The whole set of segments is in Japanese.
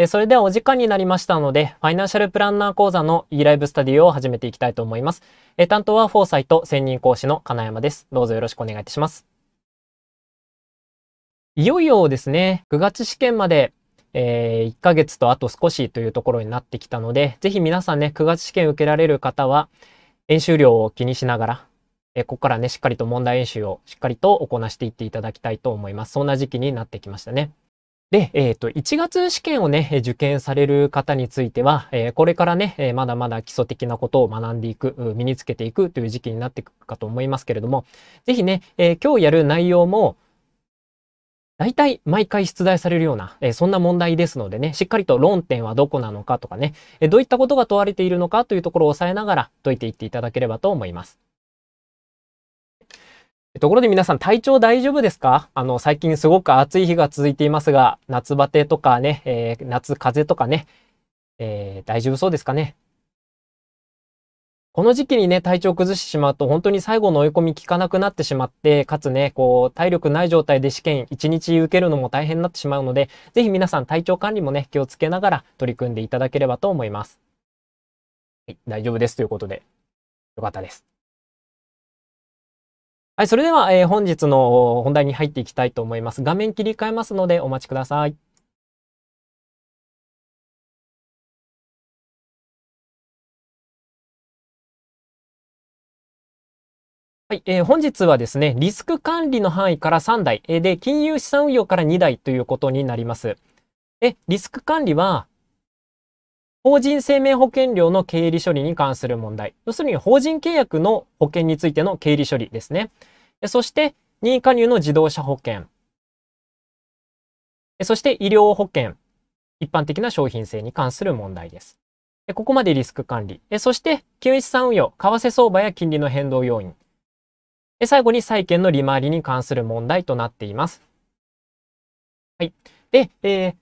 えそれではお時間になりましたので、ファイナンシャルプランナー講座の eLive スタディオを始めていきたいと思います。え担当はフォーサイト専任講師の金山です。どうぞよろしくお願いいたします。いよいよですね、9月試験まで、えー、1ヶ月とあと少しというところになってきたので、ぜひ皆さんね、9月試験受けられる方は、演習量を気にしながら、えここからね、しっかりと問題演習をしっかりと行なしていっていただきたいと思います。そんな時期になってきましたね。で、えっ、ー、と、1月試験をね、受験される方については、えー、これからね、まだまだ基礎的なことを学んでいく、身につけていくという時期になっていくかと思いますけれども、ぜひね、え今日やる内容も、大体毎回出題されるような、えそんな問題ですのでね、しっかりと論点はどこなのかとかね、えどういったことが問われているのかというところを押さえながら解いていっていただければと思います。ところで皆さん体調大丈夫ですかあの、最近すごく暑い日が続いていますが、夏バテとかね、えー、夏風邪とかね、えー、大丈夫そうですかねこの時期にね、体調崩してしまうと、本当に最後の追い込み効かなくなってしまって、かつね、こう、体力ない状態で試験1日受けるのも大変になってしまうので、ぜひ皆さん体調管理もね、気をつけながら取り組んでいただければと思います。はい、大丈夫ですということで、よかったです。はい、それでは、えー、本日の本題に入っていきたいと思います。画面切り替えますのでお待ちください。はい、えー、本日はですね、リスク管理の範囲から3台、えー、で、金融資産運用から2台ということになります。え、リスク管理は、法人生命保険料の経理処理に関する問題。要するに法人契約の保険についての経理処理ですね。そして、任意加入の自動車保険。そして、医療保険。一般的な商品性に関する問題です。ここまでリスク管理。そして、金資産運用、為替相場や金利の変動要因。最後に債券の利回りに関する問題となっています。はい。で、えー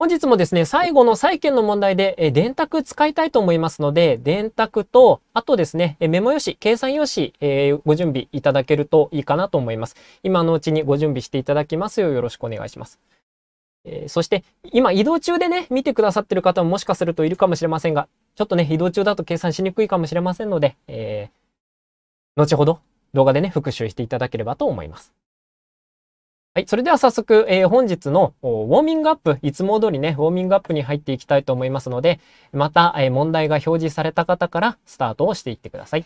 本日もですね、最後の債券の問題で、え電卓使いたいと思いますので、電卓と、あとですね、メモ用紙、計算用紙、えー、ご準備いただけるといいかなと思います。今のうちにご準備していただきますようよろしくお願いします。えー、そして、今移動中でね、見てくださってる方ももしかするといるかもしれませんが、ちょっとね、移動中だと計算しにくいかもしれませんので、えー、後ほど動画でね、復習していただければと思います。はい、それでは早速、えー、本日のウォーミングアップ、いつも通りね、ウォーミングアップに入っていきたいと思いますので、また、えー、問題が表示された方からスタートをしていってください。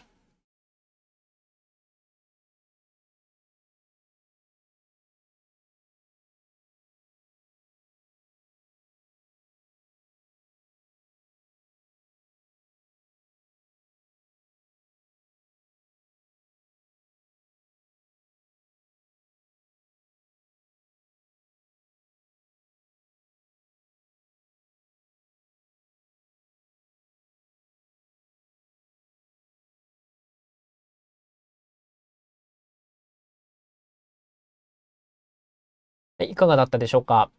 いかがだったでしょうか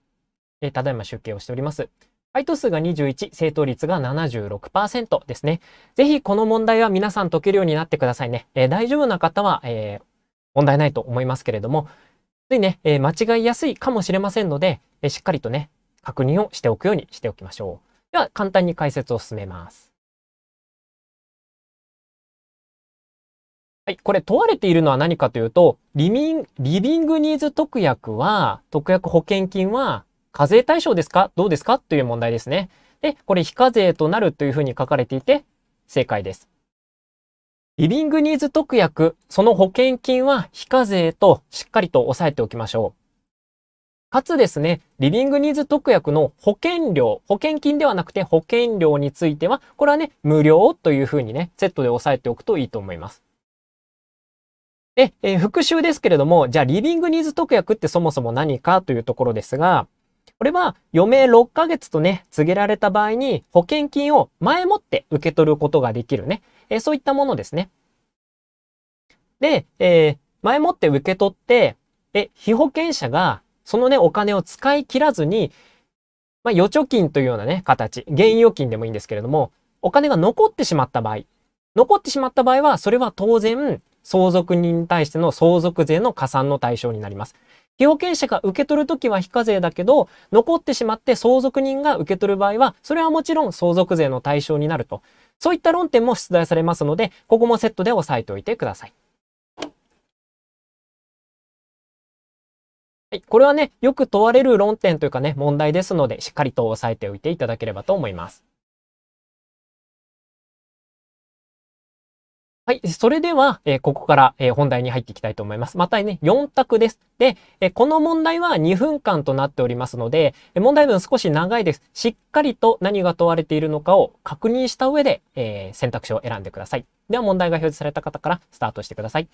えただいま集計をしております。回答数が21、正答率が76%ですね。ぜひこの問題は皆さん解けるようになってくださいね。えー、大丈夫な方は、えー、問題ないと思いますけれども、ついね、えー、間違いやすいかもしれませんので、えしっかりとね、確認をしておくようにしておきましょう。では、簡単に解説を進めます。はい。これ問われているのは何かというと、リビン、リビングニーズ特約は、特約保険金は課税対象ですかどうですかという問題ですね。で、これ非課税となるというふうに書かれていて、正解です。リビングニーズ特約、その保険金は非課税としっかりと押さえておきましょう。かつですね、リビングニーズ特約の保険料、保険金ではなくて保険料については、これはね、無料というふうにね、セットで押さえておくといいと思います。で、えー、復習ですけれども、じゃあリビングニーズ特約ってそもそも何かというところですが、これは余命6ヶ月とね、告げられた場合に保険金を前もって受け取ることができるね。えー、そういったものですね。で、えー、前もって受け取って、で、被保険者がそのね、お金を使い切らずに、まあ、預貯金というようなね、形、現預金でもいいんですけれども、お金が残ってしまった場合、残ってしまった場合は、それは当然、相続人に対しての相続税の加算の対象になります。被保険者が受け取るときは非課税だけど、残ってしまって相続人が受け取る場合は、それはもちろん相続税の対象になると。そういった論点も出題されますので、ここもセットで押さえておいてください。はい、これはね、よく問われる論点というかね、問題ですので、しっかりと押さえておいていただければと思います。はい。それでは、えー、ここから、えー、本題に入っていきたいと思います。またね、4択です。で、えー、この問題は2分間となっておりますので、え問題文少し長いです。しっかりと何が問われているのかを確認した上で、え選択肢を選んでください。では問題が表示された方からスタートしてください。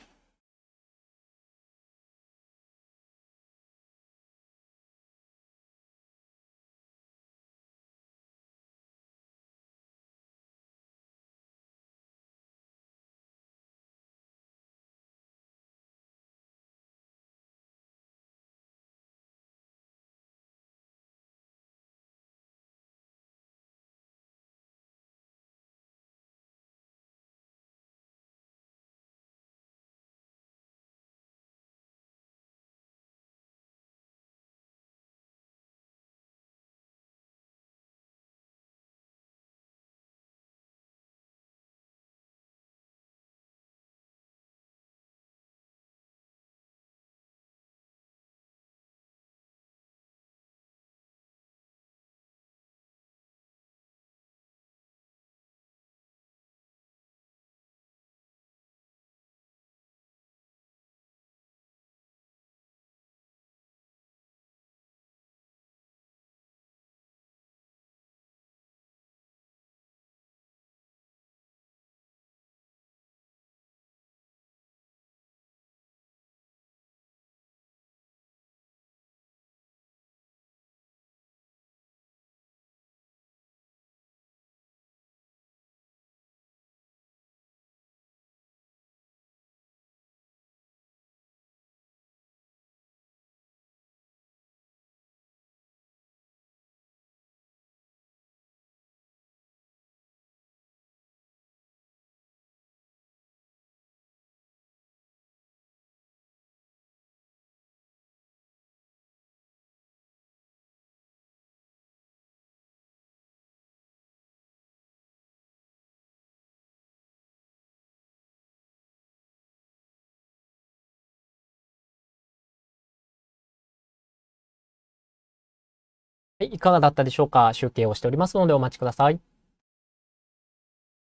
はい、いかがだったでしょうか集計をしておりますのでお待ちください。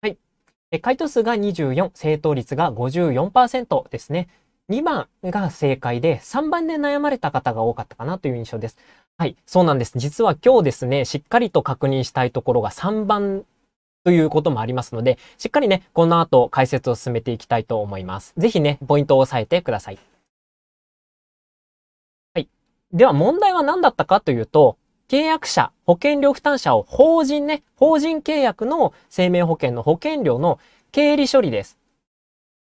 はい。え回答数が24、正答率が54%ですね。2番が正解で、3番で悩まれた方が多かったかなという印象です。はい、そうなんです。実は今日ですね、しっかりと確認したいところが3番ということもありますので、しっかりね、この後解説を進めていきたいと思います。ぜひね、ポイントを押さえてください。では問題は何だったかというと、契約者、保険料負担者を法人ね、法人契約の生命保険の保険料の経理処理です。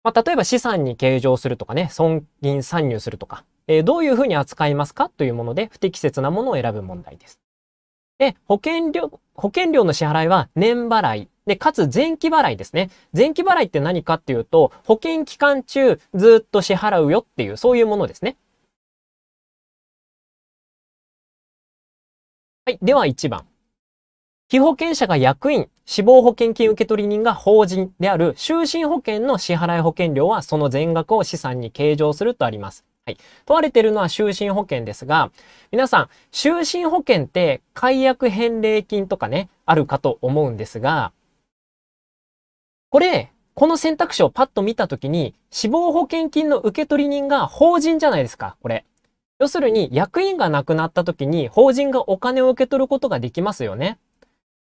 まあ、例えば資産に計上するとかね、損金参入するとか、えー、どういうふうに扱いますかというもので、不適切なものを選ぶ問題です。で、保険料、保険料の支払いは年払い。で、かつ前期払いですね。前期払いって何かっていうと、保険期間中ずっと支払うよっていう、そういうものですね。はい。では1番。被保険者が役員、死亡保険金受取人が法人である終身保険の支払い保険料はその全額を資産に計上するとあります。はい。問われているのは終身保険ですが、皆さん、終身保険って解約返礼金とかね、あるかと思うんですが、これ、この選択肢をパッと見たときに、死亡保険金の受取人が法人じゃないですか、これ。要するに役員が亡くなった時に法人がお金を受け取ることができますよね。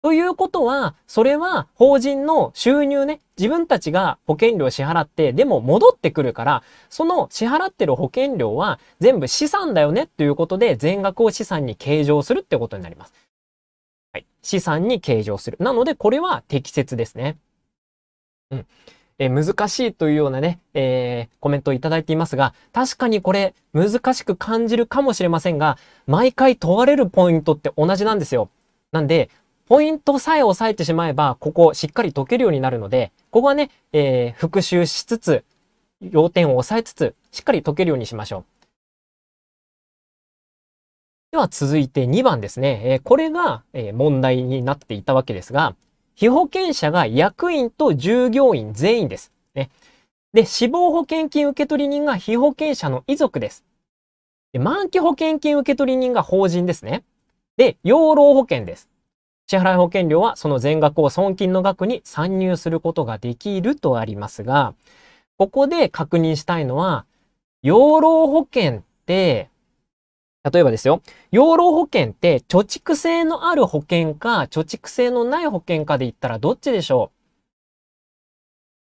ということは、それは法人の収入ね、自分たちが保険料を支払って、でも戻ってくるから、その支払ってる保険料は全部資産だよねということで、全額を資産に計上するってことになります。はい。資産に計上する。なので、これは適切ですね。うん。え難しいというようなね、えー、コメントをいただいていますが、確かにこれ難しく感じるかもしれませんが、毎回問われるポイントって同じなんですよ。なんで、ポイントさえ押さえてしまえば、ここしっかり解けるようになるので、ここはね、えー、復習しつつ、要点を押さえつつ、しっかり解けるようにしましょう。では続いて2番ですね。えー、これが、え問題になっていたわけですが、被保険者が役員と従業員全員です。ね。で、死亡保険金受取人が被保険者の遺族です。で満期保険金受取人が法人ですね。で、養老保険です。支払い保険料はその全額を損金の額に参入することができるとありますが、ここで確認したいのは、養老保険って例えばですよ、養老保険って貯蓄性のある保険か、貯蓄性のない保険かで言ったらどっちでしょ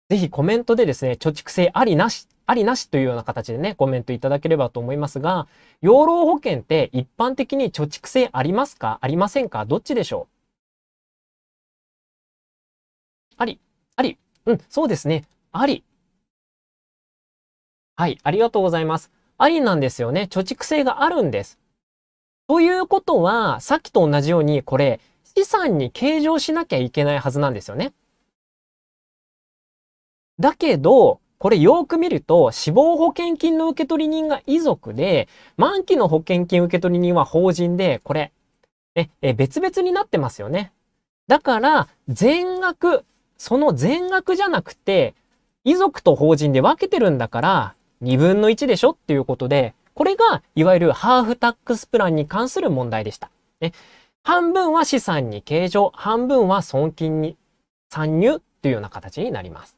うぜひコメントでですね、貯蓄性ありなし、ありなしというような形でね、コメントいただければと思いますが、養老保険って一般的に貯蓄性ありますかありませんかどっちでしょうあり、あり、うん、そうですね、あり。はい、ありがとうございます。ありなんですよね。貯蓄性があるんです。ということは、さっきと同じように、これ、資産に計上しなきゃいけないはずなんですよね。だけど、これよーく見ると、死亡保険金の受取人が遺族で、満期の保険金受取人は法人で、これ、ね、え、別々になってますよね。だから、全額、その全額じゃなくて、遺族と法人で分けてるんだから、2分の1でしょっていうことで、これが、いわゆるハーフタックスプランに関する問題でした。ね。半分は資産に計上、半分は損金に参入というような形になります。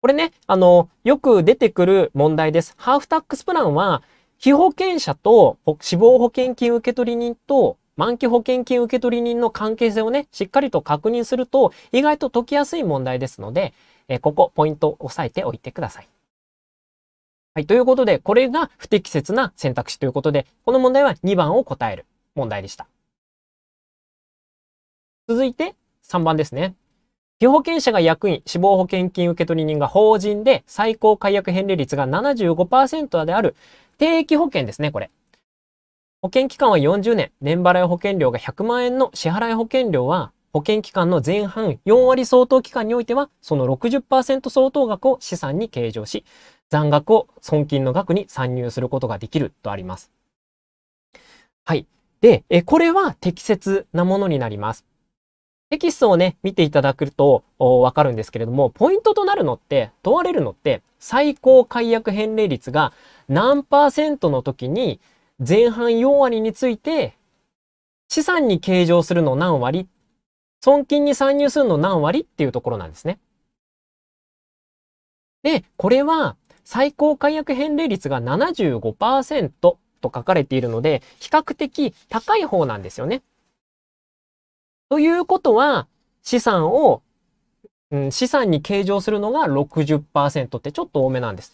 これね、あの、よく出てくる問題です。ハーフタックスプランは、被保険者と死亡保険金受取人と満期保険金受取人の関係性をね、しっかりと確認すると、意外と解きやすい問題ですので、えここポイント押さえておいてください。はい。ということで、これが不適切な選択肢ということで、この問題は2番を答える問題でした。続いて3番ですね。被保険者が役員、死亡保険金受取人が法人で最高解約返礼率が75%である定期保険ですね、これ。保険期間は40年、年払い保険料が100万円の支払い保険料は、保険期間の前半4割相当期間においては、その60%相当額を資産に計上し、残額を損金の額に算入することができるとあります。はい。で、えこれは適切なものになります。テキストをね、見ていただくとわかるんですけれども、ポイントとなるのって、問われるのって、最高解約返礼率が何パーセントの時に、前半4割について、資産に計上するの何割、損金に参入するの何割っていうところなんですね。で、これは最高解約返礼率が75%と書かれているので、比較的高い方なんですよね。ということは、資産を、うん、資産に計上するのが60%ってちょっと多めなんです。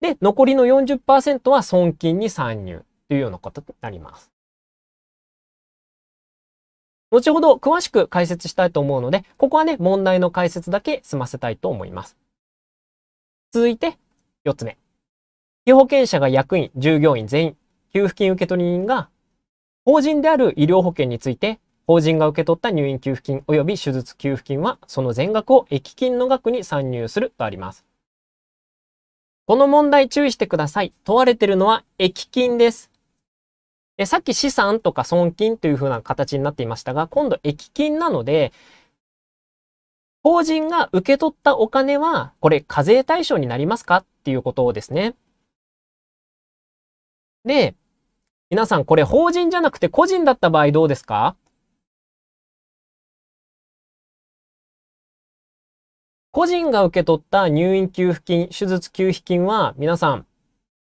で、残りの40%は損金に参入というようなことになります。後ほど詳しく解説したいと思うので、ここはね、問題の解説だけ済ませたいと思います。続いて、4つ目。被保険者が役員、従業員全員、給付金受取人が、法人である医療保険について、法人が受け取った入院給付金及び手術給付金は、その全額を益金の額に算入するとあります。この問題注意してください。問われてるのは益金です。でさっき資産とか損金という風な形になっていましたが、今度益金なので、法人が受け取ったお金は、これ課税対象になりますかっていうことですね。で、皆さんこれ法人じゃなくて個人だった場合どうですか個人が受け取った入院給付金、手術給付金は皆さん、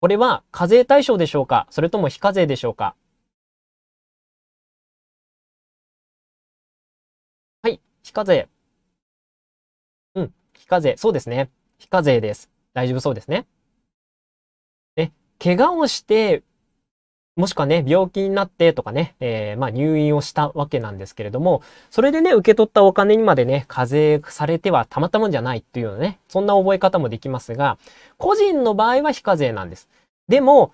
これは課税対象でしょうかそれとも非課税でしょうかはい、非課税。うん。非課税。そうですね。非課税です。大丈夫そうですね。ね、怪我をして、もしくはね、病気になってとかね、えー、まあ入院をしたわけなんですけれども、それでね、受け取ったお金にまでね、課税されてはたまったもんじゃないっていうのね、そんな覚え方もできますが、個人の場合は非課税なんです。でも、